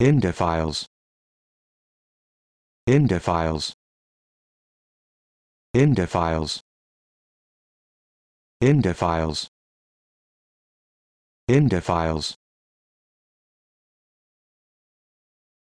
Indophiles. Indophiles. Indophiles. Indophiles. Indophiles.